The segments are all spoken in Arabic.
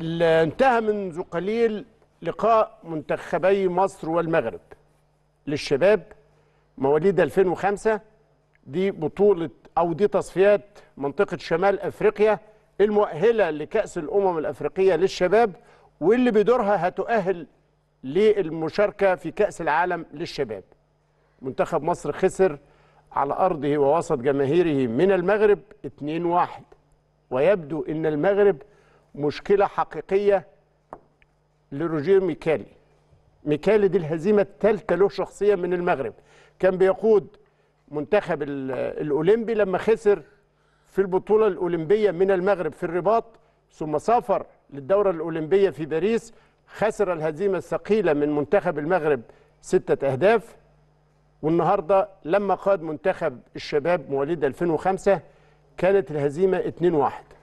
اللي انتهى منذ قليل لقاء منتخبي مصر والمغرب للشباب مواليد 2005 دي بطولة أو دي تصفيات منطقة شمال أفريقيا المؤهلة لكأس الأمم الأفريقية للشباب واللي بدورها هتؤهل للمشاركة في كأس العالم للشباب منتخب مصر خسر على أرضه ووسط جماهيره من المغرب 2-1 ويبدو أن المغرب مشكله حقيقيه لروجير ميكالي ميكالي دي الهزيمه الثالثه له شخصيا من المغرب كان بيقود منتخب الاولمبي لما خسر في البطوله الاولمبيه من المغرب في الرباط ثم سافر للدوره الاولمبيه في باريس خسر الهزيمه الثقيله من منتخب المغرب سته اهداف والنهارده لما قاد منتخب الشباب مواليد 2005 كانت الهزيمه 2-1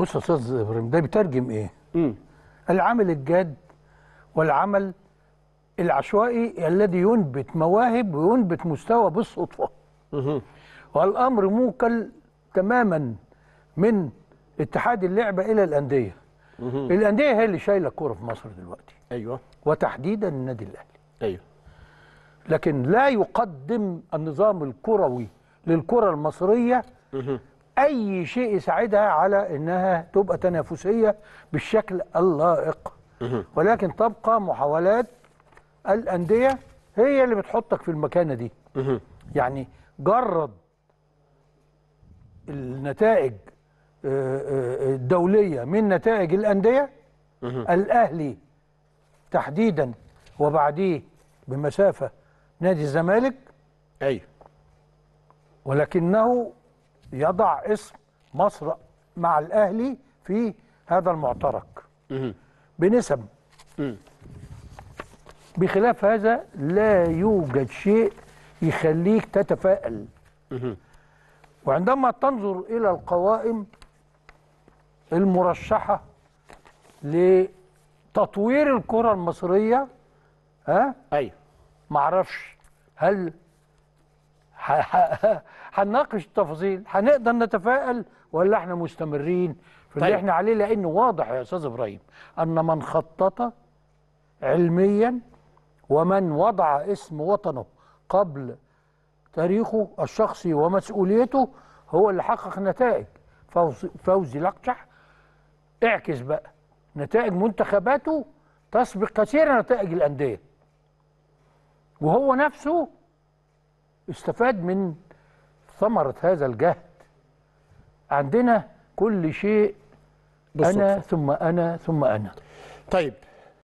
بص يا استاذ ابراهيم ده بيترجم ايه؟ مم. العمل الجاد والعمل العشوائي الذي ينبت مواهب وينبت مستوى بالصدفه. اها والامر موكل تماما من اتحاد اللعبه الى الانديه. مم. الانديه هي اللي شايله الكوره في مصر دلوقتي. ايوه وتحديدا النادي الاهلي. ايوه لكن لا يقدم النظام الكروي للكره المصريه اي شيء يساعدها على انها تبقى تنافسيه بالشكل اللائق ولكن تبقى محاولات الانديه هي اللي بتحطك في المكانه دي يعني جرد النتائج آه، آه، الدوليه من نتائج الانديه الاهلي تحديدا وبعديه بمسافه نادي الزمالك ايوه ولكنه يضع اسم مصر مع الاهلي في هذا المعترك بنسب بخلاف هذا لا يوجد شيء يخليك تتفائل وعندما تنظر الى القوائم المرشحه لتطوير الكره المصريه ها ايوه معرفش هل هنناقش التفاصيل هنقدر نتفائل ولا احنا مستمرين في اللي طيب. احنا عليه لانه واضح يا استاذ ابراهيم ان من خطط علميا ومن وضع اسم وطنه قبل تاريخه الشخصي ومسؤوليته هو اللي حقق نتائج فوزي, فوزي لقشح اعكس بقى نتائج منتخباته تسبق كثيرا نتائج الانديه وهو نفسه استفاد من ثمرة هذا الجهد عندنا كل شيء بالصدفة. أنا ثم أنا ثم أنا طيب